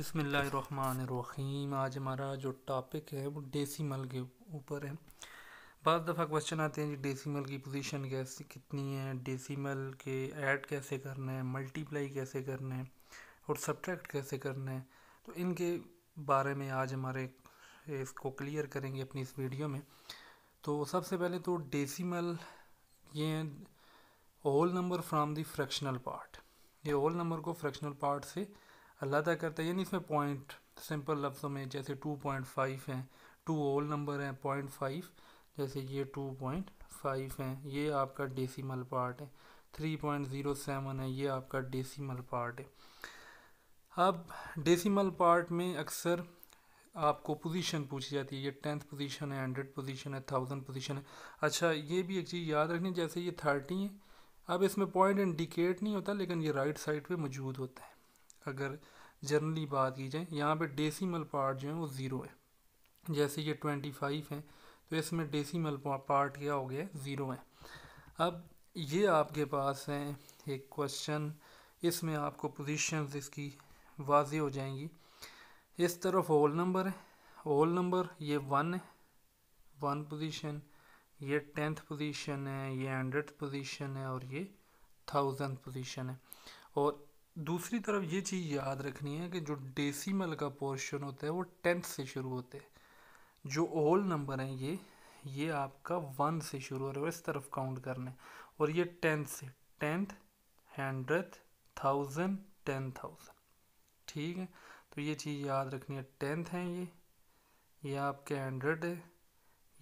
रहीम आज हमारा जो टॉपिक है वो डेसीमल के ऊपर है बस दफ़ा क्वेश्चन आते हैं जी डेसीमल की पोजीशन कैसे कितनी है डेसीमल के ऐड कैसे करना है मल्टीप्लाई कैसे करना है और सब्ट्रैक्ट कैसे करना है तो इनके बारे में आज हमारे इसको क्लियर करेंगे अपनी इस वीडियो में तो सबसे पहले तो डेसीमल ये हैं whole number from the fractional part ये होल नंबर को फ्रैक्शनल पार्ट से अल्लाह करता है यानी इसमें पॉइंट सिंपल लफ्ज़ों में जैसे टू पॉइंट फाइव हैं टू ओल नंबर हैं पॉइंट फाइव जैसे ये टू पॉइंट फाइव हैं ये आपका डेसिमल पार्ट है थ्री पॉइंट ज़ीरो सेवन है ये आपका डेसिमल पार्ट है अब डेसिमल पार्ट में अक्सर आपको पोजीशन पूछी जाती है ये टेंथ पोजीशन है हंड्रेड पोजीशन है थाउजेंड पोजीशन है अच्छा ये भी एक चीज़ याद रखनी जैसे ये थर्टी है अब इसमें पॉइंट इंडिकेट नहीं होता लेकिन ये राइट साइड पे मौजूद होता है अगर जनरली बात की जाए यहाँ पे डेसिमल पार्ट जो है वो ज़ीरो है जैसे ये ट्वेंटी फाइव है तो इसमें डेसिमल पार्ट क्या हो गया ज़ीरो है अब ये आपके पास है एक क्वेश्चन इसमें आपको पोजीशंस इसकी वाजी हो जाएंगी इस तरफ होल नंबर है होल नंबर ये वन है वन पोजीशन ये टेंथ पोजीशन है ये हंड्रेड पोजीशन है और ये थाउजेंड पोजीशन है और दूसरी तरफ ये चीज़ याद रखनी है कि जो डेसिमल का पोर्शन होता है वो टेंथ से शुरू होते हैं जो होल नंबर हैं ये ये आपका वन से शुरू हो रहा है इस तरफ काउंट करने और ये टेंथ से tenth hundred thousand ten thousand ठीक है तो ये चीज़ याद रखनी है टेंथ हैं ये ये आपके हंड्रेड है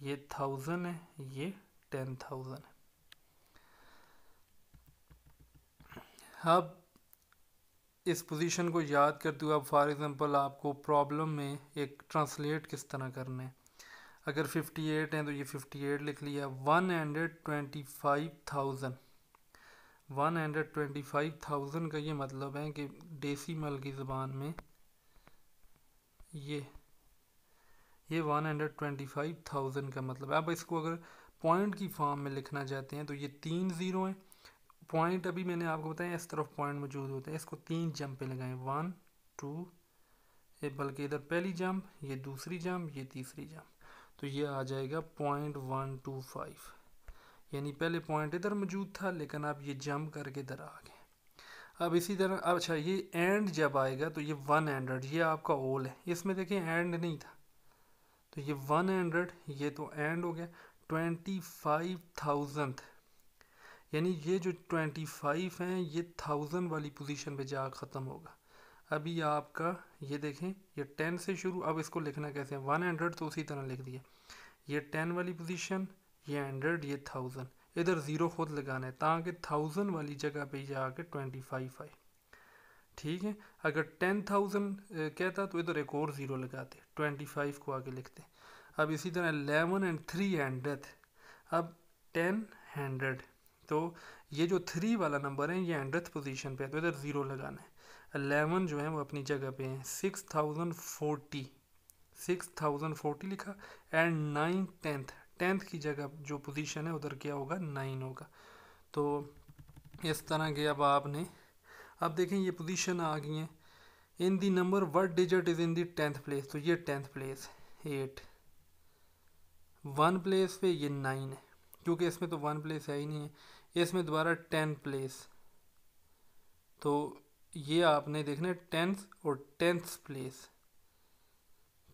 ये थाउजेंड है ये टेन थाउजेंड है अब इस पोजीशन को याद करते हुए अब फॉर एग्जांपल आपको प्रॉब्लम में एक ट्रांसलेट किस तरह करना है अगर 58 हैं तो ये 58 लिख लिया one hundred twenty five thousand one hundred twenty five thousand का ये मतलब है कि डेसीमल की ज़बान में ये ये one hundred twenty five thousand का मतलब है अब इसको अगर पॉइंट की फॉर्म में लिखना चाहते हैं तो ये तीन ज़ीरो हैं पॉइंट अभी मैंने आपको बताया इस तरफ पॉइंट मौजूद होते हैं इसको तीन पे लगाएं वन टू ये बल्कि इधर पहली जंप ये दूसरी जंप ये तीसरी जंप तो ये आ जाएगा पॉइंट वन टू फाइव यानी पहले पॉइंट इधर मौजूद था लेकिन आप ये जंप करके इधर आ गए अब इसी तरह अच्छा ये एंड जब आएगा तो ये वन हंड्रेड ये आपका ओल है इसमें देखिए एंड नहीं था तो ये वन हंड्रेड ये तो एंड हो गया ट्वेंटी फाइव थाउजेंड यानी ये जो ट्वेंटी फाइव हैं ये थाउजेंड वाली पोजीशन पे जा ख़त्म होगा अभी आपका ये देखें ये टेन से शुरू अब इसको लिखना कैसे है वन हंड्रेड तो उसी तरह लिख दिया ये टेन वाली पोजीशन ये हंड्रेड ये थाउजेंड इधर ज़ीरो खुद लगाना है ताकि थाउजेंड वाली जगह पे कर ट्वेंटी फाइव आए ठीक है अगर टेन थाउजेंड कहता तो इधर एक और ज़ीरो लगाते ट्वेंटी फाइव को आगे लिखते अब इसी तरह एलेवन एंड थ्री हंड्रेड अब टेन हंड्रेड तो ये जो थ्री वाला नंबर है ये हंड्रेड पोजीशन पे है तो इधर ज़ीरो लगाना है अलेवन जो है वो अपनी जगह पे हैं six thousand forty six thousand forty लिखा एंड नाइन टेंथ टेंथ की जगह जो पोजीशन है उधर क्या होगा नाइन होगा तो इस तरह के अब आपने अब देखें ये पोजीशन आ गई हैं in the number what digit is in the tenth place तो ये tenth place at one place पे ये नाइन है क्योंकि इसमें तो वन प्लेस है ही नहीं है इसमें दोबारा टेन प्लेस तो ये आपने देखना है टेंथ और टेंथ प्लेस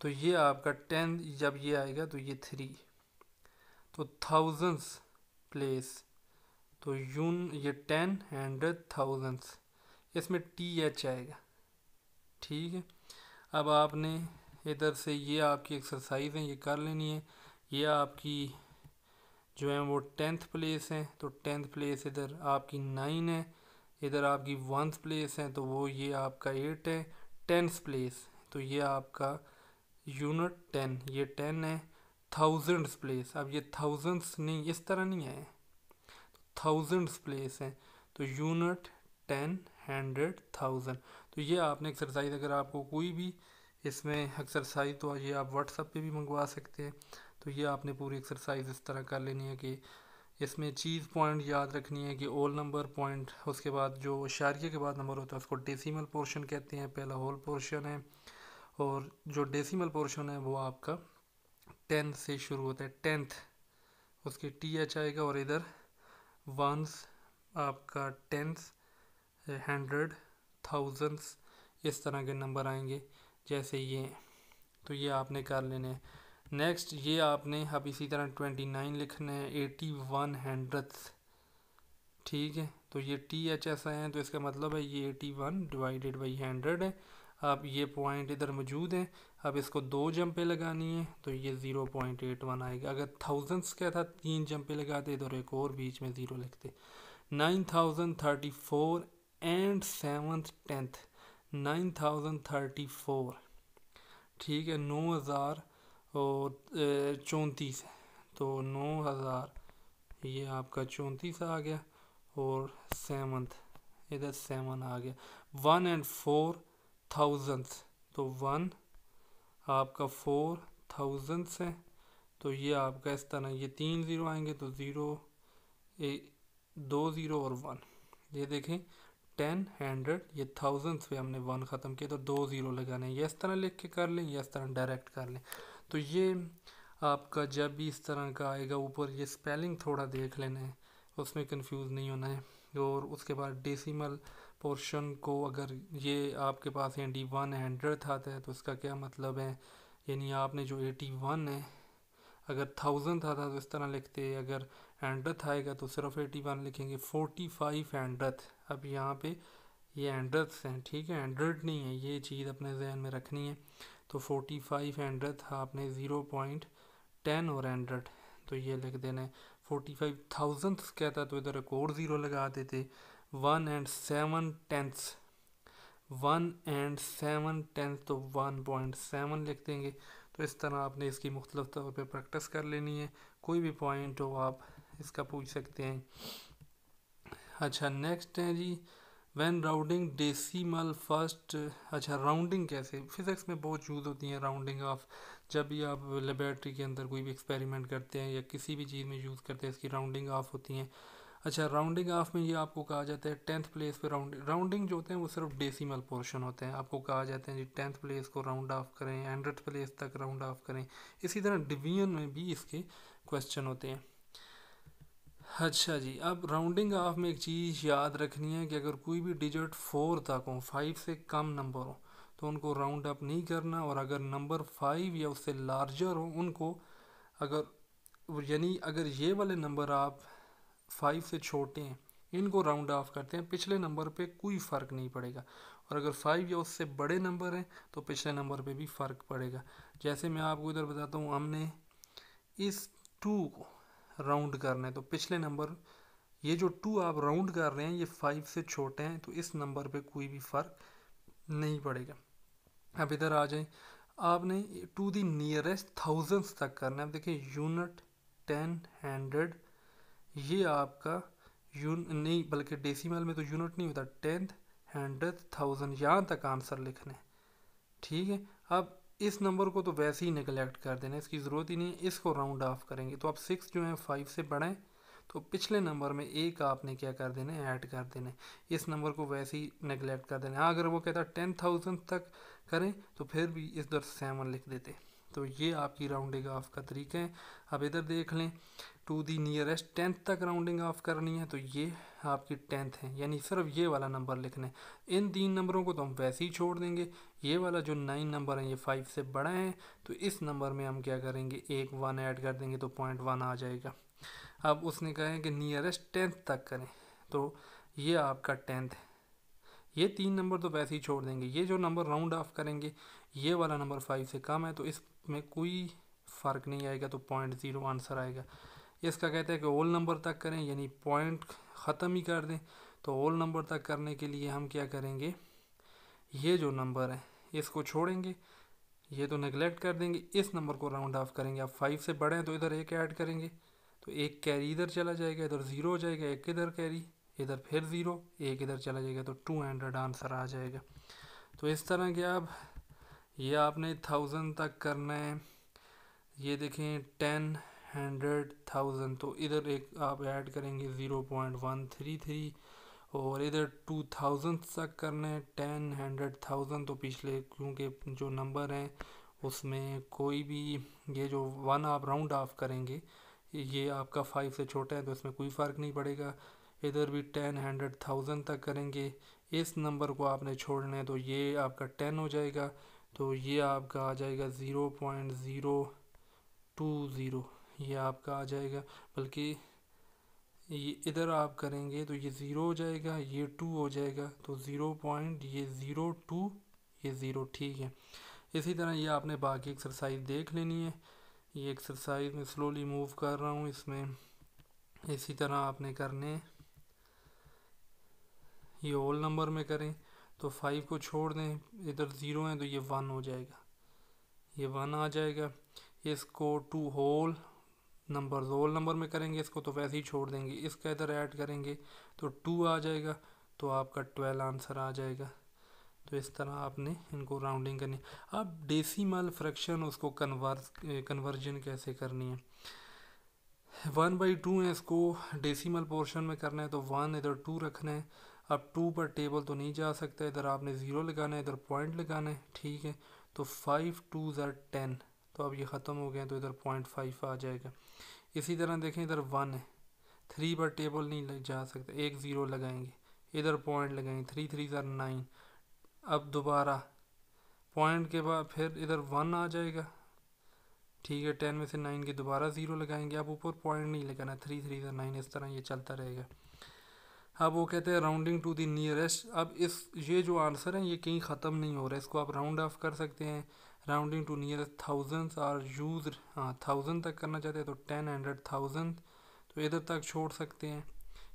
तो ये आपका टेन जब ये आएगा तो ये थ्री तो थाउजेंड्स प्लेस तो यून ये टेन हंड्रेड थाउजेंड्स इसमें टी एच आएगा ठीक है अब आपने इधर से ये आपकी एक्सरसाइज है ये कर लेनी है ये आपकी जो हैं वो टेंथ प्लेस हैं तो टेंथ प्लेस इधर आपकी नाइन है इधर आपकी वंथ प्लेस है तो वो ये आपका एट है टेंथ प्लेस तो ये आपका यूनिट टेन ये टेन है थाउजेंड्स प्लेस अब ये थाउजेंड्स नहीं इस तरह नहीं है तो थाउजेंड्स प्लेस हैं तो यूनिट टेन हंड्रेड थाउजेंड तो ये आपने एक्सरसाइज अगर आपको कोई भी इसमें एक्सरसाइज तो ये आप व्हाट्सएप पे भी मंगवा सकते हैं तो ये आपने पूरी एक्सरसाइज इस तरह कर लेनी है कि इसमें चीज़ पॉइंट याद रखनी है कि ओल नंबर पॉइंट उसके बाद जो इशारिये के बाद नंबर होता है उसको डेसिमल पोर्शन कहते हैं पहला होल पोर्शन है और जो डेसिमल पोर्शन है वो आपका टेंथ से शुरू होता है टेंथ उसके टी एच आएगा और इधर वंस आपका टेंथ हंड्रेड थाउजेंड्स इस तरह के नंबर आएंगे जैसे ये तो ये आपने कर लेने हैं नेक्स्ट ये आपने अब इसी तरह ट्वेंटी नाइन लिखना है एटी वन हंड्रेड ठीक है तो ये टी एच एस आए हैं तो इसका मतलब है ये eighty one divided by hundred है अब ये पॉइंट इधर मौजूद है अब इसको दो जंपे लगानी है तो ये ज़ीरो पॉइंट एट वन आएगा अगर थाउजेंड्स क्या था तीन जंपे लगाते तो एक और बीच में ज़ीरो लिखते nine thousand thirty four and seventh tenth nine thousand thirty four ठीक है नौ हज़ार और चौंतीस तो नौ हज़ार ये आपका चौंतीस आ गया और सेवन इधर सेवन आ गया वन एंड फोर थाउजेंड तो वन आपका फोर थाउजेंड है तो ये आपका इस तरह ये तीन ज़ीरो आएंगे तो ज़ीरो दो ज़ीरो और वन ये देखें टेन हंड्रेड ये थाउजेंड्स पे हमने वन ख़त्म किया तो दो ज़ीरो लगाने ये इस तरह लिख के कर लें या इस तरह डायरेक्ट कर लें तो ये आपका जब भी इस तरह का आएगा ऊपर ये स्पेलिंग थोड़ा देख लेना है उसमें कंफ्यूज नहीं होना है और उसके बाद डेसिमल पोर्शन को अगर ये आपके पास एंडी वन हंड्रेड आता है तो इसका क्या मतलब है यानी आपने जो एटी वन है अगर थाउजेंड था, था तो इस तरह लिखते अगर हंड्रेड आएगा तो सिर्फ एटी वन लिखेंगे फोर्टी फाइव हंड्रेड अब यहाँ पे ये हंड्रेड्स हैं ठीक है हंड्रेड नहीं है ये चीज़ अपने जहन में रखनी है तो फोर्टी फाइव हंड्रेड था आपने ज़ीरो पॉइंट टेन और हंड्रेड तो ये लिख देना है फोर्टी फाइव थाउजेंथ कहता तो इधर एक और ज़ीरो लगा देते one and seven tenths one and seven tenth तो वन पॉइंट सेवन लिख देंगे तो इस तरह आपने इसकी मुख्तलिफ तौर पर प्रैक्टिस कर लेनी है कोई भी पॉइंट हो आप इसका पूछ सकते हैं अच्छा नेक्स्ट है जी वैन राउंडिंग डेसीमल फर्स्ट अच्छा राउंडिंग कैसे फिज़िक्स में बहुत यूज़ होती है राउंडिंग ऑफ जब भी आप लेबॉरेटरी के अंदर कोई भी एक्सपेरिमेंट करते हैं या किसी भी चीज़ में यूज़ करते हैं इसकी राउंडिंग ऑफ होती हैं अच्छा राउंडिंग ऑफ में ये आपको कहा जाता है टेंथ प्लेस पे राउंड राउंडिंग जो होते हैं वो सिर्फ डेसीमल पोर्शन होते हैं आपको कहा जाता है जी टेंथ प्लेस को राउंड ऑफ करें हंड्रेड प्लेस तक राउंड ऑफ करें इसी तरह डिवीजन में भी इसके क्वेश्चन होते हैं अच्छा जी अब राउंडिंग ऑफ में एक चीज़ याद रखनी है कि अगर कोई भी डिजिट फोर तक हो फाइव से कम नंबर हो तो उनको राउंड अप नहीं करना और अगर नंबर फाइव या उससे लार्जर हो उनको अगर यानी अगर ये वाले नंबर आप फाइव से छोटे हैं इनको राउंड ऑफ करते हैं पिछले नंबर पे कोई फ़र्क नहीं पड़ेगा और अगर फाइव या उससे बड़े नंबर हैं तो पिछले नंबर पे भी फ़र्क पड़ेगा जैसे मैं आपको इधर बताता हूँ हमने इस टू को राउंड करना है तो पिछले नंबर ये जो टू आप राउंड कर रहे हैं ये फाइव से छोटे हैं तो इस नंबर पे कोई भी फ़र्क नहीं पड़ेगा अब इधर आ जाए आपने टू दी नियरेस्ट थाउजेंड्स तक करना है अब देखिए यूनिट टेन हंड्रेड ये आपका यून नहीं बल्कि डेसिमल में तो यूनिट नहीं होता टेंथ हंड्रेड थाउजेंड यहाँ तक आंसर लिखना है ठीक है अब इस नंबर को तो वैसे ही निगलेक्ट कर देना इसकी ज़रूरत ही नहीं है इसको राउंड ऑफ करेंगे तो आप सिक्स जो है फाइव से बढ़ाएं तो पिछले नंबर में एक आपने क्या कर देना है ऐड कर देना है इस नंबर को वैसे ही निगलेक्ट कर देना है अगर वो कहता टेन थाउजेंड तक करें तो फिर भी इस दर सेवन लिख देते तो ये आपकी राउंडिंग ऑफ का तरीका है अब इधर देख लें टू दी नियरेस्ट टेंथ तक राउंडिंग ऑफ करनी है तो ये आपकी टेंथ है यानी सिर्फ ये वाला नंबर लिखना है इन तीन नंबरों को तो हम वैसे ही छोड़ देंगे ये वाला जो नाइन नंबर है ये फाइव से बड़ा है तो इस नंबर में हम क्या करेंगे एक वन ऐड कर देंगे तो पॉइंट वन आ जाएगा अब उसने कहा है कि नियरेस्ट टेंथ तक करें तो ये आपका टेंथ है ये तीन नंबर तो वैसे ही छोड़ देंगे ये जो नंबर राउंड ऑफ करेंगे ये वाला नंबर फाइव से कम है तो इस में कोई फ़र्क नहीं आएगा तो पॉइंट ज़ीरो आंसर आएगा इसका कहते हैं कि होल नंबर तक करें यानी पॉइंट ख़त्म ही कर दें तो होल नंबर तक करने के लिए हम क्या करेंगे ये जो नंबर है इसको छोड़ेंगे ये तो नेगलेक्ट कर देंगे इस नंबर को राउंड ऑफ करेंगे आप फाइव से बड़े हैं तो इधर एक ऐड करेंगे तो एक कैरी इधर चला जाएगा इधर ज़ीरो हो जाएगा एक इधर कैरी इधर फिर ज़ीरो एक इधर चला जाएगा तो टू हंड्रेड आंसर आ जाएगा तो इस तरह के आप ये आपने थाउजेंड तक करना है ये देखें टेन हंड्रेड थाउजेंड तो इधर एक आप ऐड करेंगे zero point one three three और इधर टू थाउजेंड तक करना है टेन हंड्रेड थाउजेंड तो पिछले क्योंकि जो नंबर हैं उसमें कोई भी ये जो वन आप राउंड ऑफ करेंगे ये आपका फाइव से छोटा है तो इसमें कोई फ़र्क नहीं पड़ेगा इधर भी टेन हंड्रेड थाउजेंड तक करेंगे इस नंबर को आपने छोड़ना है तो ये आपका टेन हो जाएगा तो ये आपका आ जाएगा zero point zero two zero ये आपका आ जाएगा बल्कि ये इधर आप करेंगे तो ये ज़ीरो हो जाएगा ये टू हो जाएगा तो ज़ीरो पॉइंट ये ज़ीरो टू ये ज़ीरो ठीक है इसी तरह ये आपने बाकी एक्सरसाइज देख लेनी है ये एक्सरसाइज मैं स्लोली मूव कर रहा हूँ इसमें इसी तरह आपने करने ये होल नंबर में करें तो फाइव को छोड़ दें इधर ज़ीरो हैं तो ये वन हो जाएगा ये वन आ जाएगा इसको to whole number whole number में करेंगे इसको तो वैसे ही छोड़ देंगे इसका इधर ऐड करेंगे तो टू आ जाएगा तो आपका ट्वेल्व आंसर आ जाएगा तो इस तरह आपने इनको राउंडिंग करनी अब डेसीमल फ्रैक्शन उसको कन्वर्स कन्वर्जन कैसे करनी है वन बाई टू है इसको डेसीमल पोर्शन में करना है तो वन इधर टू रखना है अब टू पर टेबल तो नहीं जा सकता इधर आपने ज़ीरो लगाना है इधर पॉइंट लगाना है ठीक है तो फाइव टू ज़र टेन तो अब ये ख़त्म हो गया तो इधर पॉइंट फाइव आ जाएगा इसी तरह देखें इधर वन है थ्री पर टेबल नहीं लग जा सकता एक ज़ीरो लगाएंगे इधर पॉइंट लगाएंगे थ्री थ्री ज़र नाइन अब दोबारा पॉइंट के बाद फिर इधर वन आ जाएगा ठीक है टेन में से नाइन के दोबारा ज़ीरो लगाएंगे अब ऊपर पॉइंट नहीं लगाना थ्री थ्री ज़र नाइन इस तरह ये चलता रहेगा अब हाँ, वो कहते हैं राउंडिंग टू दी नियरेस्ट अब इस ये जो आंसर है ये कहीं ख़त्म नहीं हो रहा इसको आप राउंड ऑफ कर सकते हैं rounding to nearest thousands are use हाँ थाउजेंड तक करना चाहते हैं तो टेन हंड्रेड थाउजेंड तो इधर तक छोड़ सकते हैं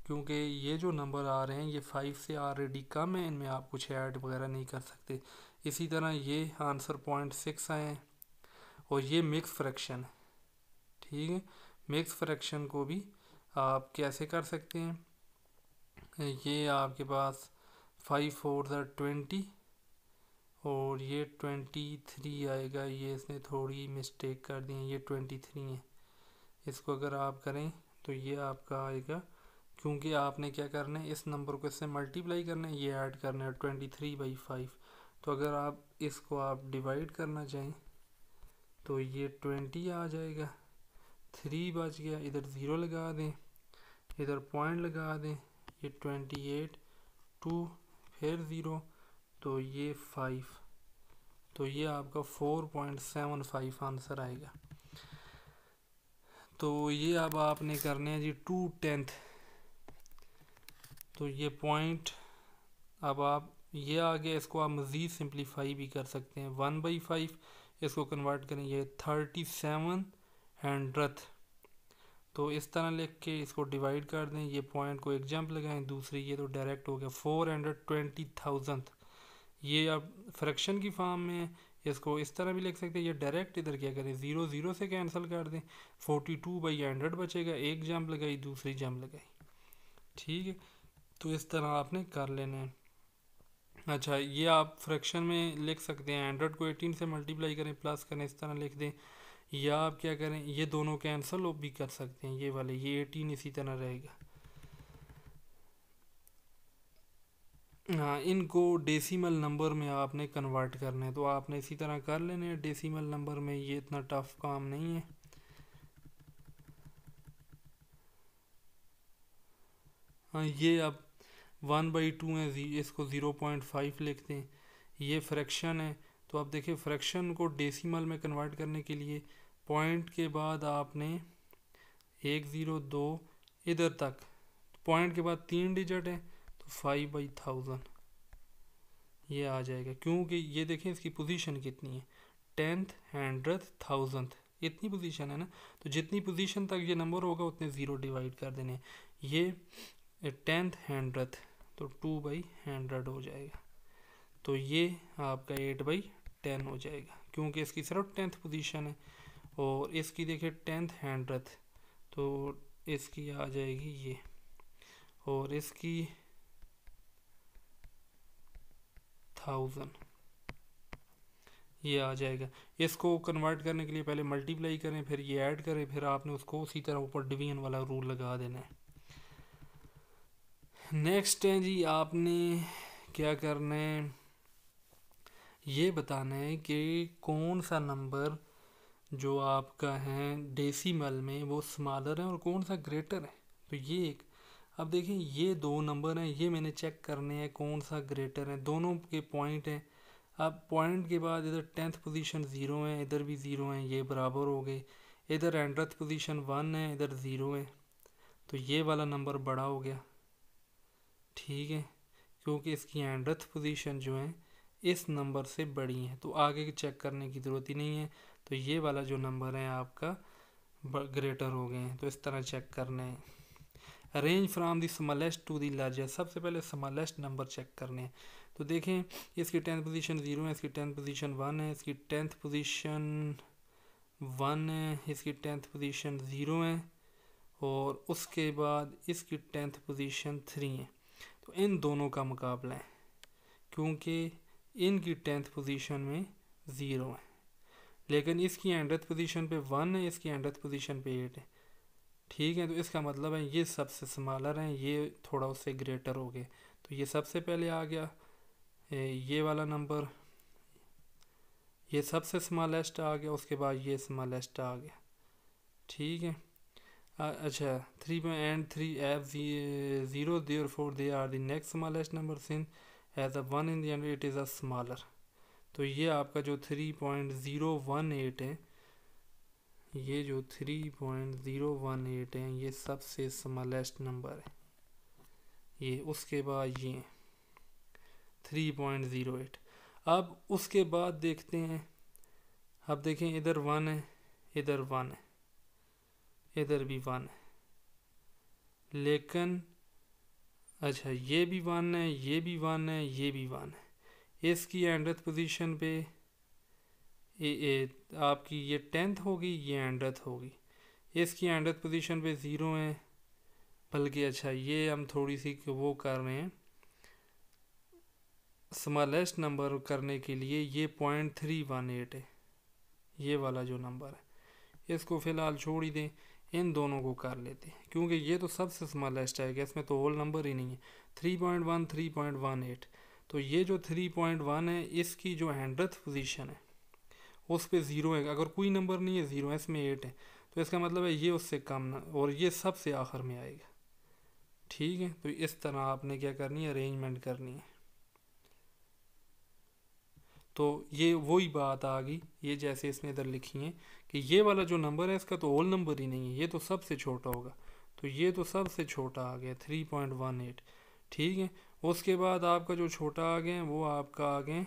क्योंकि ये जो नंबर आ रहे हैं ये फाइव से ऑलरेडी कम है इनमें आप कुछ ऐड वगैरह नहीं कर सकते इसी तरह ये आंसर पॉइंट सिक्स आए हैं और ये मिक्स फ्रैक्शन ठीक है मिक्स फ्रैक्शन को भी आप कैसे कर सकते हैं ये आपके पास फाइव फोर था ट्वेंटी और ये ट्वेंटी थ्री आएगा ये इसने थोड़ी मिस्टेक कर दी है ये ट्वेंटी थ्री है इसको अगर आप करें तो ये आपका आएगा क्योंकि आपने क्या करना है इस नंबर को इससे मल्टीप्लाई करना है ये ऐड करना है ट्वेंटी थ्री बाई फाइव तो अगर आप इसको आप डिवाइड करना चाहें तो ये ट्वेंटी आ जाएगा थ्री बच गया इधर ज़ीरो लगा दें इधर पॉइंट लगा दें ये ट्वेंटी एट टू फिर ज़ीरो तो ये फाइव तो ये आपका four point seven five answer आएगा तो ये अब आपने करने हैं जी टू टेंथ तो ये पॉइंट अब आप ये आ गया इसको आप मज़ीद सिंप्लीफाई भी कर सकते हैं वन बाई फाइव इसको कन्वर्ट करें ये थर्टी सेवन हंड्रथ तो इस तरह लिख के इसको डिवाइड कर दें ये पॉइंट को एक जंप लगाएं दूसरी ये तो डायरेक्ट हो गया फोर हंड्रेड ट्वेंटी थाउजेंड ये अब फ्रैक्शन की फॉर्म में इसको इस तरह भी लिख सकते हैं ये डायरेक्ट इधर क्या करें ज़ीरो ज़ीरो से कैंसिल कर दें फोर्टी टू बाई हंड्रेड बचेगा एक जंप लगाई दूसरी जंप लगाई ठीक है तो इस तरह आपने कर लेना है अच्छा ये आप फ्रैक्शन में लिख सकते हैं हंड्रेड को एटीन से मल्टीप्लाई करें प्लस करें इस तरह लिख दें या आप क्या करें ये दोनों कैंसिल और भी कर सकते हैं ये वाले ये एटीन इसी तरह रहेगा हाँ इनको डेसिमल नंबर में आपने कन्वर्ट करना है तो आपने इसी तरह कर लेने हैं डेसिमल नंबर में ये इतना टफ काम नहीं है हाँ ये अब वन बाई टू है इसको ज़ीरो पॉइंट फाइव लिखते हैं ये फ्रैक्शन है तो आप देखिए फ्रैक्शन को डेसिमल में कन्वर्ट करने के लिए पॉइंट के बाद आपने एक ज़ीरो दो इधर तक पॉइंट के बाद तीन डिजिट है तो फाइव बाई थाउजेंड ये आ जाएगा क्योंकि ये देखें इसकी पोजीशन कितनी है टेंथ हंड्रेड थाउजेंथ इतनी पोजीशन है ना तो जितनी पोजीशन तक ये नंबर होगा उतने ज़ीरो डिवाइड कर देने हैं ये टेंथ हंड्रेड तो टू बाई हंड्रेड हो जाएगा तो ये आपका एट बाई टेन हो जाएगा क्योंकि इसकी सिर्फ टेंथ पोजीशन है और इसकी देखिए टेंथ हंड्रेड तो इसकी आ जाएगी ये और इसकी थाउजेंड ये आ जाएगा इसको कन्वर्ट करने के लिए पहले मल्टीप्लाई करें फिर ये ऐड करें फिर आपने उसको उसी तरह ऊपर डिवीजन वाला रूल लगा देना है नेक्स्ट है जी आपने क्या करना है ये बताना है कि कौन सा नंबर जो आपका है डेसिमल में वो स्मॉलर है और कौन सा ग्रेटर है तो ये एक अब देखिए ये दो नंबर हैं ये मैंने चेक करने हैं कौन सा ग्रेटर है दोनों के पॉइंट हैं अब पॉइंट के बाद इधर टेंथ पोजीशन ज़ीरो है इधर भी ज़ीरो हैं ये बराबर हो गए इधर एंड्रथ पोजीशन वन है इधर ज़ीरो है तो ये वाला नंबर बड़ा हो गया ठीक है क्योंकि इसकी एंड्रथ पोजीशन जो है इस नंबर से बड़ी हैं तो आगे की चेक करने की ज़रूरत ही नहीं है तो ये वाला जो नंबर है आपका ग्रेटर हो गए हैं तो इस तरह चेक करने हैं range from the smallest to the largest सबसे पहले स्मॉलेस्ट नंबर चेक करने हैं तो देखें इसकी टेंथ पोजीशन ज़ीरो है इसकी टेंथ पोजीशन वन है इसकी टेंथ पोजीशन वन है इसकी टेंथ पोजीशन ज़ीरो है और उसके बाद इसकी टेंथ पोजीशन थ्री है तो इन दोनों का मुकाबला है क्योंकि इनकी टेंथ पोजीशन में ज़ीरो है लेकिन इसकी हंड्रेड पोजीशन पे वन है इसकी हंड्रेड पोजीशन पे एट है ठीक है तो इसका मतलब है ये सबसे स्मॉलर हैं ये थोड़ा उससे ग्रेटर हो गए तो ये सबसे पहले आ गया ये वाला नंबर ये सबसे स्मॉलेस्ट आ गया उसके बाद ये स्मॉलेस्ट आ गया ठीक है अच्छा three and three F zero there four they are the next smallest number since as a one in general it is a smaller तो ये आपका जो three point zero one eight है ये जो three point zero one eight है ये सबसे स्मॉलेस्ट नंबर है ये उसके बाद ये थ्री पॉइंट ज़ीरो एट अब उसके बाद देखते हैं अब देखें इधर वन है इधर वन है इधर भी वन है लेकिन अच्छा ये भी वन है ये भी वन है ये भी वन है इसकी एंड्रथ पोजीशन पे ए, ए, आपकी ये टेंथ होगी ये एंड्रथ होगी इसकी एंड्रथ पोजीशन पे ज़ीरो है बल्कि अच्छा ये हम थोड़ी सी वो कर रहे हैं स्मॉलेस्ट नंबर करने के लिए ये पॉइंट थ्री वन एट है ये वाला जो नंबर है इसको फ़िलहाल छोड़ ही दें इन दोनों को कर लेते हैं क्योंकि ये तो सबसे स्मॉलेस्ट आएगा इसमें तो होल नंबर ही नहीं है three point one three point one eight तो ये जो थ्री पॉइंट वन है इसकी जो हंड्रेथ पोजीशन है उस पर ज़ीरो है अगर कोई नंबर नहीं है ज़ीरो है इसमें एट है तो इसका मतलब है ये उससे कम ना और ये सबसे आखिर में आएगा ठीक है तो इस तरह आपने क्या करनी है अरेंजमेंट करनी है तो ये वही बात आ गई ये जैसे इसने इधर लिखी है कि ये वाला जो नंबर है इसका तो होल नंबर ही नहीं है ये तो सबसे छोटा होगा तो ये तो सबसे छोटा आ गया थ्री पॉइंट वन एट ठीक है उसके बाद आपका जो छोटा आ गया वो आपका आ गया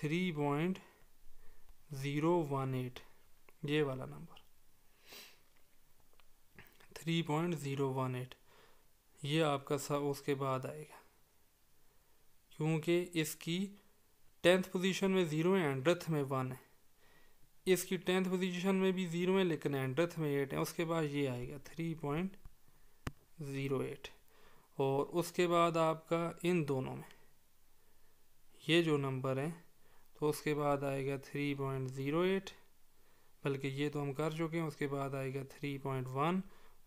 three point zero one eight ये वाला number three point zero one eight ये आपका सब उसके बाद आएगा क्योंकि इसकी टेंथ पोजीशन में ज़ीरो है एंड में वन है इसकी टेंथ पोजीशन में भी ज़ीरो है लेकिन एंड्रथ में एट है उसके बाद ये आएगा थ्री पॉइंट ज़ीरो एट और उसके बाद आपका इन दोनों में ये जो नंबर है तो उसके बाद आएगा थ्री पॉइंट ज़ीरो एट बल्कि ये तो हम कर चुके हैं उसके बाद आएगा थ्री पॉइंट वन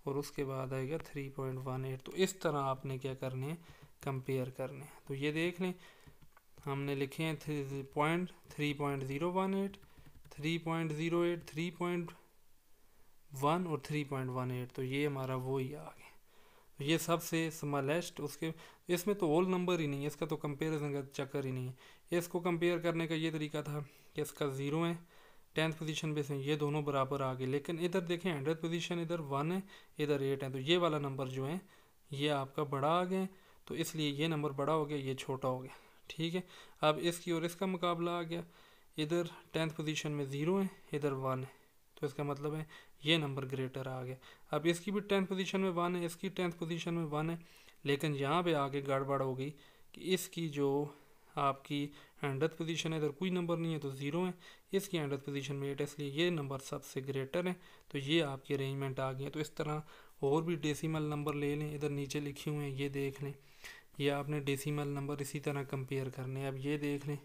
और उसके बाद आएगा थ्री पॉइंट वन एट तो इस तरह आपने क्या करने हैं कंपेयर करने हैं तो ये देख लें हमने लिखे हैं three point three point zero one eight three point zero eight three point one और थ्री पॉइंट वन एट तो ये हमारा वो ही आ गया तो ये सबसे स्मॉलेस्ट उसके इसमें तो होल नंबर ही नहीं है इसका तो कंपेरिजन का चक्कर ही नहीं है इसको कंपेयर करने का ये तरीका था कि इसका ज़ीरो है टेंथ पोजीशन पे से ये दोनों बराबर आ गए लेकिन इधर देखें हंड्रेड पोजीशन इधर वन है इधर एट है तो ये वाला नंबर जो है ये आपका बड़ा आ गया तो इसलिए ये नंबर बड़ा हो गया ये छोटा हो गया ठीक है अब इसकी और इसका मुकाबला आ गया इधर टेंथ पोजीशन में ज़ीरो है इधर वन है तो इसका मतलब है ये नंबर ग्रेटर आ गया अब इसकी भी टेंथ पोजीशन में वन है इसकी टेंथ पोजीशन में वन है लेकिन यहाँ पे आके गड़बड़ हो गई कि इसकी जो आपकी एंडथ पोजीशन है इधर कोई नंबर नहीं है तो ज़ीरो है इसकी एंडथ पोजीशन में एट इसलिए ये नंबर सबसे ग्रेटर है तो ये आपकी अरेंजमेंट आ गया तो इस तरह और भी डेसीमल नंबर ले लें इधर नीचे लिखे हुए हैं ये देख लें ये आपने डेसीमल नंबर इसी तरह कंपेयर करने अब ये देख लें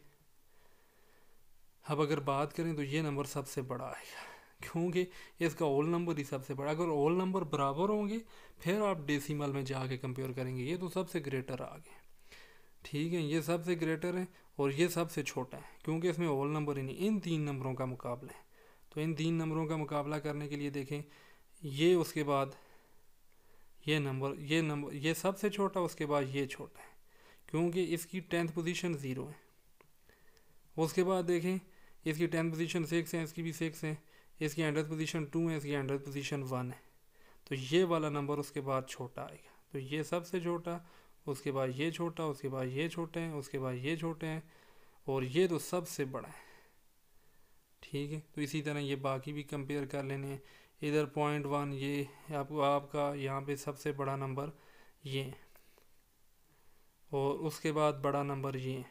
अब अगर बात करें तो ये नंबर सबसे बड़ा आएगा क्योंकि इसका ओल नंबर ही सबसे बड़ा अगर ओल नंबर बराबर होंगे फिर आप डेसिमल में जाके कंपेयर करेंगे ये तो सबसे ग्रेटर आ गए ठीक है ये सबसे ग्रेटर है और ये सबसे छोटा है क्योंकि इसमें ओल नंबर ही नहीं इन तीन नंबरों का मुकाबला है तो इन तीन नंबरों का मुकाबला करने के लिए देखें ये उसके बाद ये नंबर ये नंबर ये सबसे छोटा उसके बाद ये छोटा है क्योंकि इसकी टेंथ पोजीशन ज़ीरो है उसके बाद देखें इसकी टेन पोजीशन सिक्स है इसकी भी सिक्स है इसकी हंड्रेड पोजीशन टू है इसकी हंड्रेड पोजीशन वन है तो ये वाला नंबर उसके बाद छोटा आएगा तो ये सबसे छोटा उसके बाद ये छोटा उसके बाद ये छोटे हैं उसके बाद ये छोटे हैं और ये तो सबसे बड़ा है ठीक है तो इसी तरह ये बाकी भी कंपेयर कर लेने हैं इधर पॉइंट वन ये आप, आपका यहाँ पे सबसे बड़ा नंबर ये है और उसके बाद बड़ा नंबर ये है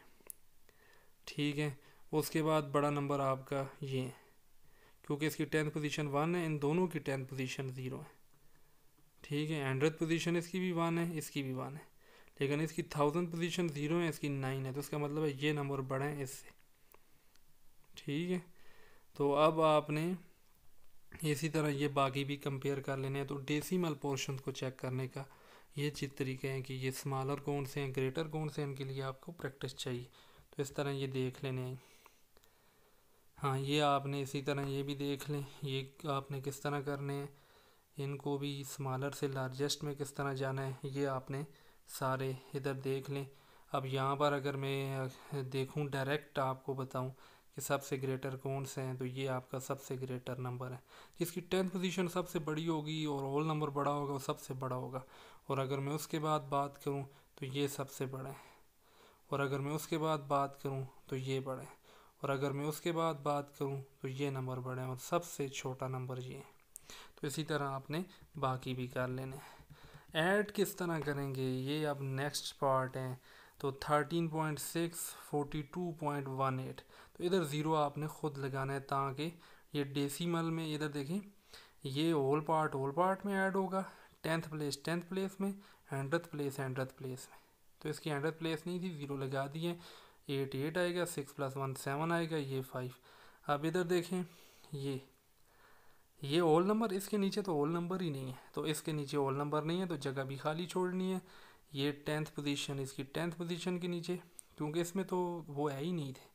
ठीक है उसके बाद बड़ा नंबर आपका ये है क्योंकि इसकी टेंथ पोजीशन वन है इन दोनों की टेंथ पोजीशन ज़ीरो है ठीक है हंड्रेड पोजीशन इसकी भी वन है इसकी भी वन है लेकिन इसकी थाउजेंड पोजीशन ज़ीरो है इसकी नाइन है तो इसका मतलब है ये नंबर बड़ा है इससे ठीक है तो अब आपने इसी तरह ये बाकी भी कंपेयर कर लेने हैं तो डेसीमल पोर्शन को चेक करने का ये चीज तरीके हैं कि ये स्मॉलर कौन से हैं ग्रेटर कौन से हैं इनके लिए आपको प्रैक्टिस चाहिए तो इस तरह ये देख लेने हैं हाँ ये आपने इसी तरह ये भी देख लें ये आपने किस तरह करने हैं इनको भी स्मॉलर से लार्जेस्ट में किस तरह जाना है ये आपने सारे इधर देख लें अब यहाँ पर अगर मैं देखूँ डायरेक्ट आपको बताऊँ कि सबसे ग्रेटर कौन से हैं तो ये आपका सबसे ग्रेटर नंबर है जिसकी टेंथ पोजीशन सबसे बड़ी होगी और होल नंबर बड़ा होगा वो सबसे बड़ा होगा और अगर मैं उसके बाद बात करूँ तो ये सबसे बड़ा है और अगर मैं उसके बाद बात करूँ तो ये बड़ा है और अगर मैं उसके बाद बात करूँ तो ये नंबर बड़े हैं और सबसे छोटा नंबर ये है तो इसी तरह आपने बाकी भी कर लेने हैं ऐड किस तरह करेंगे ये अब नेक्स्ट पार्ट हैं तो thirteen point six forty two point one eight तो इधर ज़ीरो आपने ख़ुद लगाना है ताकि ये डेसिमल में इधर देखें ये होल पार्ट होल पार्ट में ऐड होगा टेंथ प्लेस टेंथ प्लेस में हंड्रेड प्लेस हंड्रेड प्लेस में तो इसकी हंड्रेड प्लेस नहीं थी ज़ीरो लगा दी है एट एट आएगा सिक्स प्लस वन सेवन आएगा ये फाइव अब इधर देखें ये ये ओल नंबर इसके नीचे तो होल नंबर ही नहीं है तो इसके नीचे ओल नंबर नहीं है तो जगह भी खाली छोड़नी है ये टेंथ पोजीशन इसकी टेंथ पोजीशन के नीचे क्योंकि इसमें तो वो है ही नहीं थे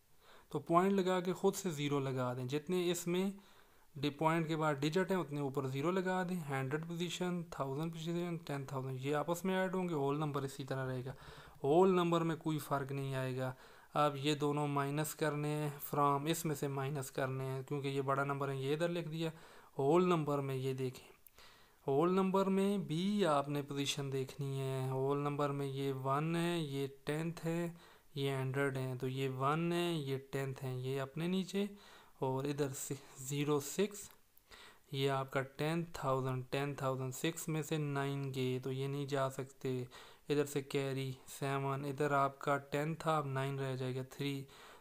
तो पॉइंट लगा के ख़ुद से ज़ीरो लगा दें जितने इसमें डि पॉइंट के बाद डिजिट हैं उतने ऊपर ज़ीरो लगा दें hundred position thousand position ten thousand ये आपस में ऐड होंगे होल नंबर इसी तरह रहेगा होल नंबर में कोई फ़र्क नहीं आएगा अब ये दोनों माइनस करने हैं फ्राम इसमें से माइनस करने हैं क्योंकि ये बड़ा नंबर है ये इधर लिख दिया होल नंबर में ये देखें होल नंबर में भी आपने पोजीशन देखनी है होल नंबर में ये वन है ये टेंथ है ये हंड्रेड है तो ये वन है ये टेंथ है ये अपने नीचे और इधर ज़ीरो सिक्स ये आपका ten thousand ten thousand six में से नाइन गए तो ये नहीं जा सकते इधर से कैरी सेवन इधर आपका टेन था अब नाइन रह जाएगा थ्री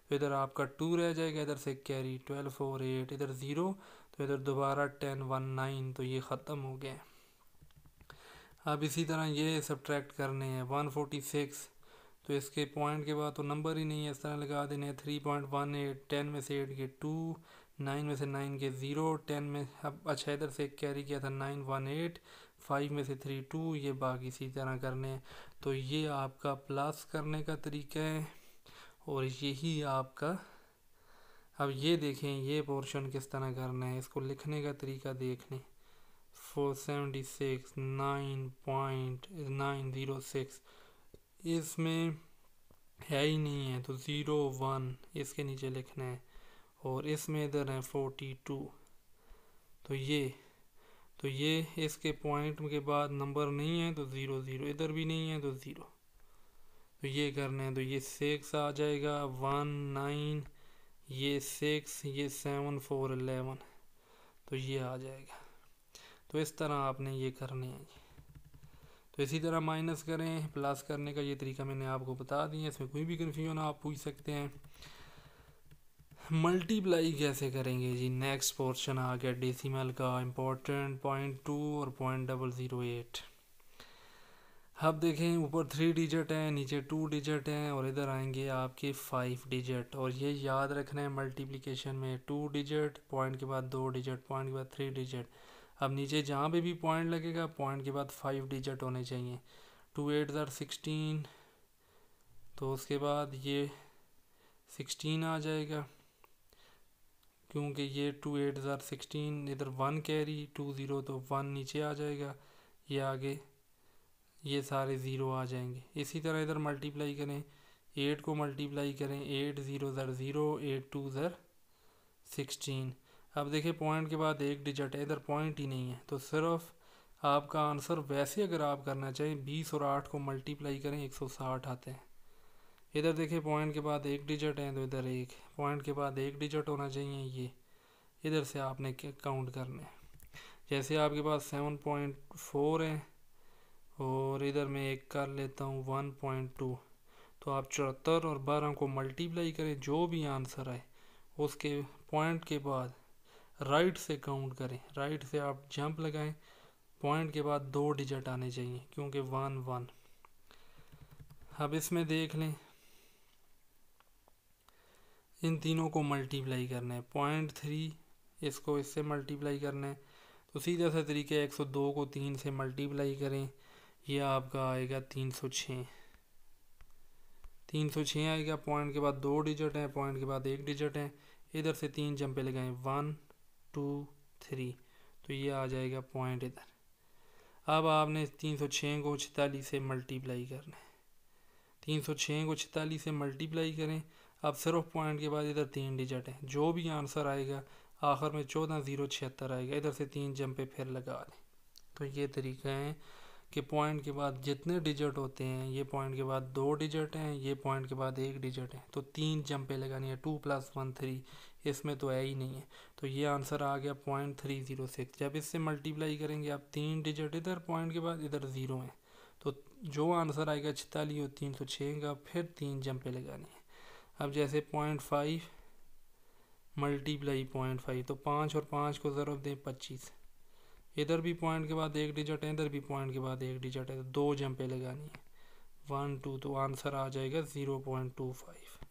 तो इधर आपका टू रह जाएगा इधर से कैरी ट्वेल्व फोर एट इधर ज़ीरो तो इधर दोबारा टेन वन नाइन तो ये ख़त्म हो गया अब इसी तरह ये सब्ट्रैक्ट करने हैं वन फोर्टी सिक्स तो इसके पॉइंट के बाद तो नंबर ही नहीं है इस तरह लगा देने three point one eight ten में से एट के टू नाइन में से नाइन के ज़ीरो टेन में अब अच्छा इधर से कैरी किया था नाइन वन एट फाइव में से थ्री टू ये बाकी इसी तरह करने हैं तो ये आपका प्लस करने का तरीका है और यही आपका अब ये देखें ये पोर्शन किस तरह करना है इसको लिखने का तरीका देख लें four seventy six nine point nine zero six इसमें है ही नहीं है तो ज़ीरो वन इसके नीचे लिखना है और इसमें इधर है फोर्टी टू तो ये तो ये इसके पॉइंट के बाद नंबर नहीं है तो ज़ीरो ज़ीरो इधर भी नहीं है तो ज़ीरो तो ये करना है तो ये सिक्स आ जाएगा वन नाइन ये सिक्स ये सेवन फोर एलेवन तो ये आ जाएगा तो इस तरह आपने ये करने हैं तो इसी तरह माइनस करें प्लस करने का ये तरीका मैंने आपको बता दिया इसमें कोई भी कन्फ्यूजन आप पूछ सकते हैं मल्टीप्लाई कैसे करेंगे जी नेक्स्ट पोर्शन आ गया डेसिमल का इम्पोर्टेंट पॉइंट टू और पॉइंट डबल ज़ीरो एट अब देखें ऊपर थ्री डिजिट हैं नीचे टू डिजिट हैं और इधर आएंगे आपके फाइव डिजिट और ये याद रखना है मल्टीप्लिकेशन में टू डिजिट पॉइंट के बाद दो डिजिट पॉइंट के बाद थ्री डिजिट अब नीचे जहाँ पे भी पॉइंट लगेगा पॉइंट के बाद फाइव डिजिट होने चाहिए टू एट ज़ार सिक्सटीन तो उसके बाद ये सिक्सटीन आ जाएगा क्योंकि ये टू एट ज़ार सिक्सटीन इधर वन कैरी टू ज़ीरो तो वन नीचे आ जाएगा ये आगे ये सारे ज़ीरो आ जाएंगे इसी तरह इधर मल्टीप्लाई करें एट को मल्टीप्लाई करें eight zero are zero eight two are sixteen अब देखिए पॉइंट के बाद एक डिजिट है इधर पॉइंट ही नहीं है तो सिर्फ आपका आंसर वैसे अगर आप करना चाहें बीस और आठ को मल्टीप्लाई करें एक सौ साठ आते हैं इधर देखिए पॉइंट के बाद एक डिजिट है तो इधर एक पॉइंट के बाद एक डिजिट होना चाहिए ये इधर से आपने काउंट करना है जैसे आपके पास सेवन पॉइंट फोर है और इधर मैं एक कर लेता हूँ वन पॉइंट टू तो आप चौहत्तर और बारह को मल्टीप्लाई करें जो भी आंसर आए उसके पॉइंट के बाद राइट से काउंट करें राइट से आप जंप लगाएं पॉइंट के बाद दो डिजिट आने चाहिए क्योंकि वन वन अब इसमें देख लें इन तीनों को मल्टीप्लाई करना है पॉइंट थ्री इसको इससे मल्टीप्लाई करना है तो सीधा सा तरीका एक सौ दो को तीन से मल्टीप्लाई करें ये आपका आएगा तीन सौ छः तीन सौ छः आएगा पॉइंट के बाद दो डिजिट हैं पॉइंट के बाद एक डिजिट हैं इधर से तीन जंपे लगाएं वन टू थ्री तो ये आ जाएगा पॉइंट इधर अब आपने तीन सौ छः को छतालीस से मल्टीप्लाई करना है तीन सौ छः को छतालीस से मल्टीप्लाई करें अब सिर्फ पॉइंट के बाद इधर तीन डिजिट है जो भी आंसर आएगा आखिर में चौदह ज़ीरो छिहत्तर आएगा इधर से तीन जंपे फिर लगा दें तो ये तरीका है कि पॉइंट के बाद जितने डिजिट होते हैं ये पॉइंट के बाद दो डिजिट हैं ये पॉइंट के बाद एक डिजिट है तो तीन जंपे लगानी है टू प्लस वन थ्री इसमें तो है ही नहीं है तो ये आंसर आ गया पॉइंट थ्री ज़ीरो सिक्स जब इससे मल्टीप्लाई करेंगे आप तीन डिजिट इधर पॉइंट के बाद इधर ज़ीरो हैं तो जो आंसर आएगा छतालीस और तीन सौ छः का फिर तीन जंपे लगानी है अब जैसे point five multiply point five तो पाँच और पाँच को ज़रूरत दें पच्चीस इधर भी पॉइंट के बाद एक डिजिट है इधर भी पॉइंट के बाद एक डिजिट है तो दो जंपे लगानी है वन टू तो आंसर आ जाएगा ज़ीरो पॉइंट टू फाइव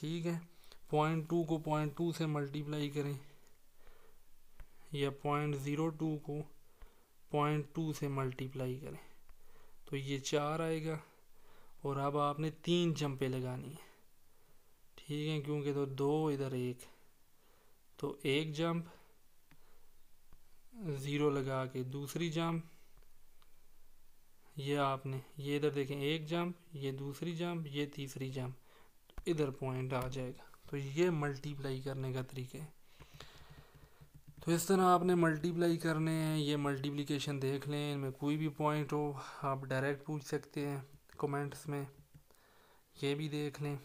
ठीक है पॉइंट टू को पॉइंट टू से मल्टीप्लाई करें या पॉइंट ज़ीरो टू को पॉइंट टू से मल्टीप्लाई करें तो ये चार आएगा और अब आपने तीन जंपे लगानी है ठीक है क्योंकि तो दो इधर एक तो एक जंप ज़ीरो लगा के दूसरी जंप ये आपने ये इधर देखें एक जंप ये दूसरी जंप ये तीसरी जंप इधर पॉइंट आ जाएगा तो ये मल्टीप्लाई करने का तरीका है तो इस तरह आपने मल्टीप्लाई करने हैं ये मल्टीप्लिकेशन देख लें इनमें कोई भी पॉइंट हो आप डायरेक्ट पूछ सकते हैं कमेंट्स में ये भी देख लें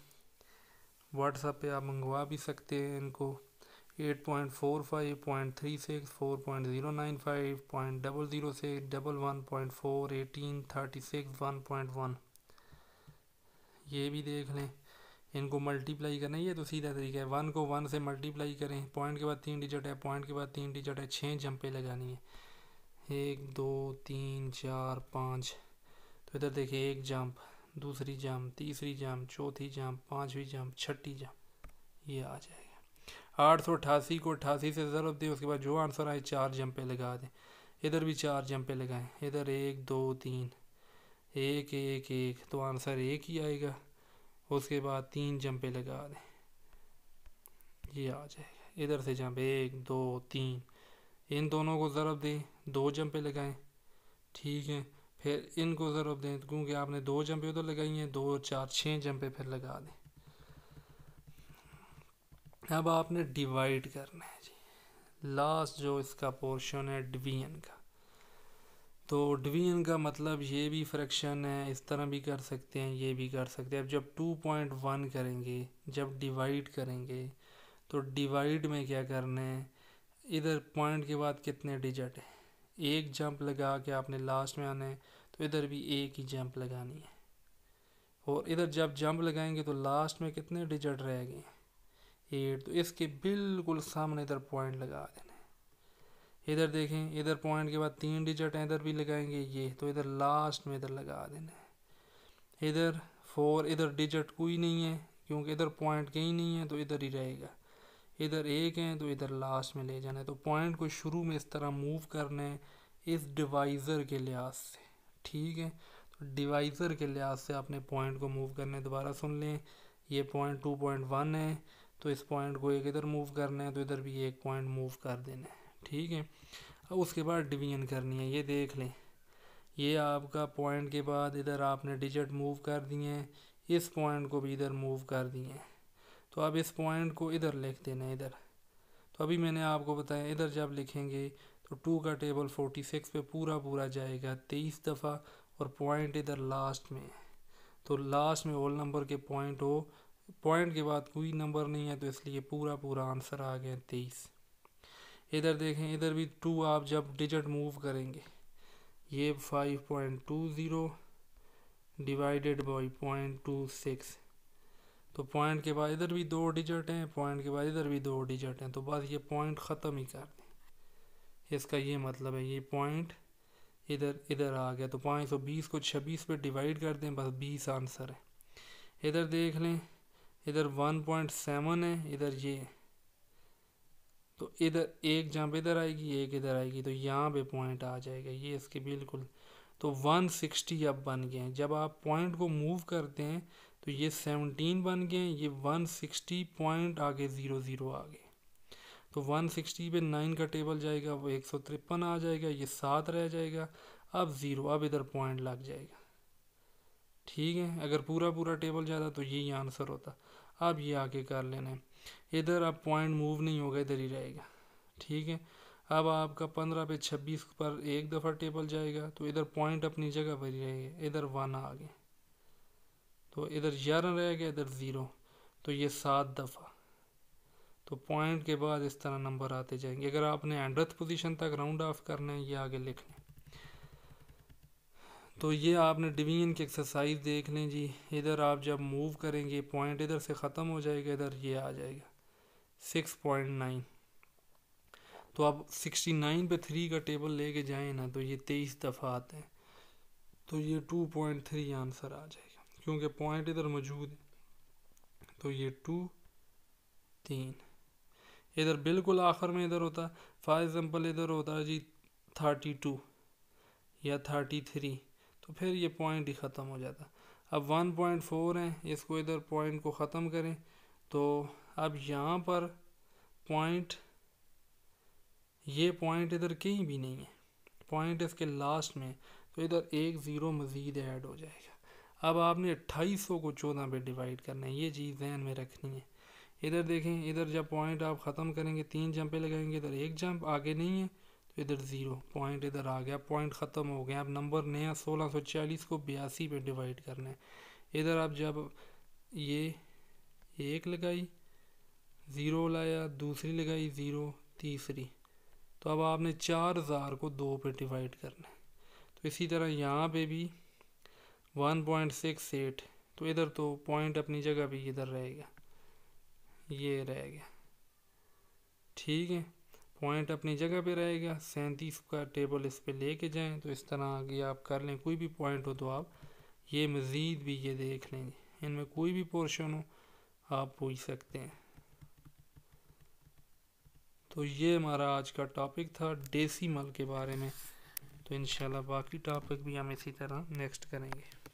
व्हाट्सएप पे आप मंगवा भी सकते हैं इनको eight point four five point three six four point zero nine five point double zero six double one point four eighteen thirty six one point one ये भी देख लें इनको मल्टीप्लाई करना ये तो सीधा तरीका है वन को वन से मल्टीप्लाई करें पॉइंट के बाद तीन डिजिट है पॉइंट के बाद तीन डिजिट है छः जंपे लगानी है एक दो तीन चार पाँच तो इधर देखिए एक जंप दूसरी जाम तीसरी जाम चौथी जाम पाँचवीं जाम छठी जाम ये आ जाएगा आठ सौ अट्ठासी को अट्ठासी से ज़रूरत दें उसके बाद जो आंसर आए चार जंपे लगा दें इधर भी चार जंपे लगाएं इधर एक दो तीन एक एक एक तो आंसर एक ही आएगा उसके बाद तीन जंपे लगा दें ये आ जाएगा इधर से जंप एक दो तीन इन दोनों को ज़रब दें दो जंपे पे लगाएं ठीक है फिर इनको ज़रूर दें क्योंकि आपने दो जंपे उधर लगाई हैं दो चार छः जंपे फिर लगा दें अब आपने डिवाइड करना है जी लास्ट जो इसका पोर्शन है डिवीजन का तो डिवीजन का मतलब ये भी फ्रैक्शन है इस तरह भी कर सकते हैं ये भी कर सकते हैं अब जब टू पॉइंट वन करेंगे जब डिवाइड करेंगे तो डिवाइड में क्या करना है इधर पॉइंट के बाद कितने डिजिट हैं एक जंप लगा के आपने लास्ट में आने तो इधर भी एक ही जंप लगानी है और इधर जब जंप लगाएंगे तो लास्ट में कितने डिजिट रह गए एट तो इसके बिल्कुल सामने इधर पॉइंट लगा देना है इधर देखें इधर पॉइंट के बाद तीन डिजिट हैं इधर भी लगाएंगे ये तो इधर लास्ट में इधर लगा देना है इधर फोर इधर डिजिट कोई नहीं है क्योंकि इधर पॉइंट कहीं नहीं है तो इधर ही रहेगा इधर एक है तो इधर लास्ट में ले जाना है तो पॉइंट को शुरू में इस तरह मूव करना है इस डिवाइज़र के लिहाज से ठीक है तो डिवाइज़र के लिहाज से आपने पॉइंट को मूव करने दोबारा सुन लें ये पॉइंट टू पॉइंट वन है तो इस पॉइंट को एक इधर मूव करना है तो इधर भी एक पॉइंट मूव कर देना है ठीक है अब उसके बाद डिवीजन करनी है ये देख लें ये आपका पॉइंट के बाद इधर आपने डिजिट मूव कर दिए हैं इस पॉइंट को भी इधर मूव कर दिए हैं तो अब इस पॉइंट को इधर लिख देना है इधर तो अभी मैंने आपको बताया इधर जब लिखेंगे तो टू का टेबल फोर्टी सिक्स पर पूरा पूरा जाएगा तेईस दफ़ा और पॉइंट इधर लास्ट में तो लास्ट में ऑल नंबर के पॉइंट हो पॉइंट के बाद कोई नंबर नहीं है तो इसलिए पूरा पूरा आंसर आ गया तेईस इधर देखें इधर भी टू आप जब डिजिट मूव करेंगे ये five point two zero divided by point two six तो पॉइंट के बाद इधर भी दो डिजिट हैं पॉइंट के बाद इधर भी दो डिजिट हैं तो बस ये पॉइंट ख़त्म ही कर इसका ये मतलब है ये पॉइंट इधर इधर आ गया तो पाँच सौ बीस को छब्बीस पे डिवाइड कर दें बस बीस आंसर है इधर देख लें इधर वन पॉइंट सेवन है इधर ये है तो इधर एक जहाँ पर इधर आएगी एक इधर आएगी तो यहाँ पे पॉइंट आ जाएगा ये इसके बिल्कुल तो वन सिक्सटी अब बन गए हैं जब आप पॉइंट को मूव करते हैं तो ये सेवनटीन बन गए हैं ये वन सिक्सटी पॉइंट आगे ज़ीरो ज़ीरो आ गए तो 160 पे नाइन का टेबल जाएगा वो एक सौ तिरपन आ जाएगा ये सात रह जाएगा अब ज़ीरो अब इधर पॉइंट लग जाएगा ठीक है अगर पूरा पूरा टेबल जाता तो यही आंसर होता अब ये आगे कर लेना है इधर अब पॉइंट मूव नहीं होगा इधर ही रहेगा ठीक है अब आपका पंद्रह पे छब्बीस पर एक दफ़ा टेबल जाएगा तो इधर पॉइंट अपनी जगह पर ही रहेगा इधर वन आ गया तो इधर ग्यारह रह गया इधर ज़ीरो तो ये सात दफ़ा तो पॉइंट के बाद इस तरह नंबर आते जाएंगे अगर आपने एंड्रथ पोजीशन तक राउंड ऑफ करना है ये आगे लिख लें तो ये आपने डिवीजन की एक्सरसाइज देख लें जी इधर आप जब मूव करेंगे पॉइंट इधर से ख़त्म हो जाएगा इधर ये आ जाएगा सिक्स पॉइंट नाइन तो आप सिक्सटी नाइन पर थ्री का टेबल लेके जाएं ना तो ये तेईस दफ़ा आते हैं तो ये टू पॉइंट थ्री आंसर आ जाएगा क्योंकि पॉइंट इधर मौजूद है तो ये टू तीन इधर बिल्कुल आखिर में इधर होता है फॉर एग्ज़ाम्पल इधर होता है जी थर्टी टू या थर्टी थ्री तो फिर ये पॉइंट ही ख़त्म हो जाता अब वन पॉइंट फोर हैं इसको इधर पॉइंट को ख़त्म करें तो अब यहाँ पर पॉइंट ये पॉइंट इधर कहीं भी नहीं है पॉइंट इसके लास्ट में तो इधर एक ज़ीरो मज़ीद ऐड हो जाएगा अब आपने अट्ठाईस सौ को चौदह पे डिवाइड करना है ये चीज़ जहन में रखनी है इधर देखें इधर जब पॉइंट आप ख़त्म करेंगे तीन जंपे लगाएंगे इधर एक जंप आगे नहीं है तो इधर ज़ीरो पॉइंट इधर आ गया पॉइंट ख़त्म हो गया अब नंबर नया सोलह सौ चालीस को बयासी पे डिवाइड करना है इधर आप जब ये एक लगाई ज़ीरो लाया दूसरी लगाई ज़ीरो तीसरी तो अब आपने चार हज़ार को दो पे डिवाइड करना है तो इसी तरह यहाँ पर भी वन पॉइंट सिक्स एट तो इधर तो पॉइंट अपनी जगह भी इधर रहेगा ये रह गया ठीक है पॉइंट अपनी जगह पे रहेगा सैंतीस का टेबल इस पर लेके जाएं तो इस तरह आगे आप कर लें कोई भी पॉइंट हो तो आप ये मज़ीद भी ये देख लेंगे इनमें कोई भी पोर्शन हो आप पूछ सकते हैं तो ये हमारा आज का टॉपिक था डेसीमल के बारे में तो इन बाकी टॉपिक भी हम इसी तरह नेक्स्ट करेंगे